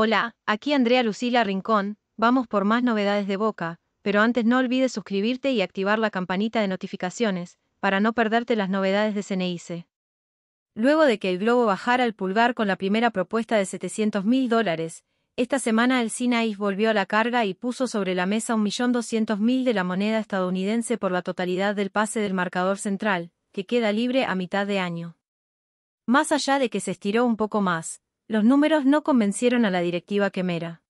Hola, aquí Andrea Lucila Rincón, vamos por más novedades de Boca, pero antes no olvides suscribirte y activar la campanita de notificaciones, para no perderte las novedades de CNIC. Luego de que el globo bajara al pulgar con la primera propuesta de 700 mil dólares, esta semana el CINAIS volvió a la carga y puso sobre la mesa 1.200.000 de la moneda estadounidense por la totalidad del pase del marcador central, que queda libre a mitad de año. Más allá de que se estiró un poco más, los números no convencieron a la directiva quemera.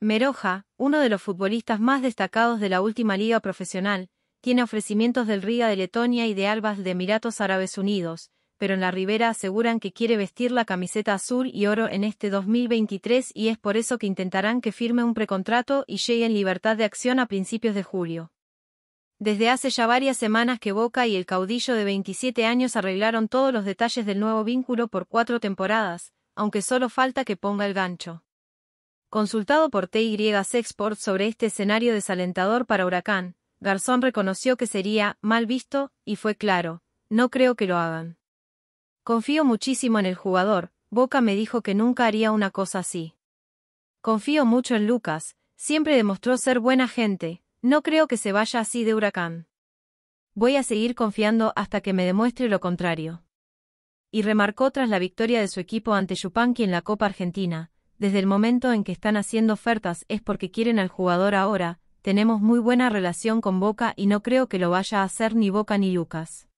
Meroja, uno de los futbolistas más destacados de la última liga profesional, tiene ofrecimientos del Riga de Letonia y de Albas de Emiratos Árabes Unidos, pero en la Ribera aseguran que quiere vestir la camiseta azul y oro en este 2023 y es por eso que intentarán que firme un precontrato y llegue en libertad de acción a principios de julio. Desde hace ya varias semanas que Boca y el caudillo de 27 años arreglaron todos los detalles del nuevo vínculo por cuatro temporadas, aunque solo falta que ponga el gancho. Consultado por TY Export sobre este escenario desalentador para Huracán, Garzón reconoció que sería mal visto, y fue claro, no creo que lo hagan. Confío muchísimo en el jugador, Boca me dijo que nunca haría una cosa así. Confío mucho en Lucas, siempre demostró ser buena gente, no creo que se vaya así de huracán. Voy a seguir confiando hasta que me demuestre lo contrario y remarcó tras la victoria de su equipo ante Yupanqui en la Copa Argentina, desde el momento en que están haciendo ofertas es porque quieren al jugador ahora, tenemos muy buena relación con Boca y no creo que lo vaya a hacer ni Boca ni Lucas.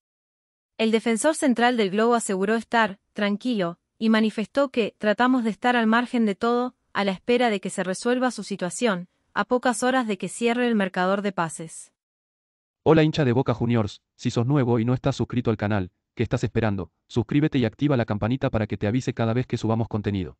El defensor central del Globo aseguró estar, tranquilo, y manifestó que, tratamos de estar al margen de todo, a la espera de que se resuelva su situación, a pocas horas de que cierre el mercador de pases. Hola hincha de Boca Juniors, si sos nuevo y no estás suscrito al canal, ¿Qué estás esperando? Suscríbete y activa la campanita para que te avise cada vez que subamos contenido.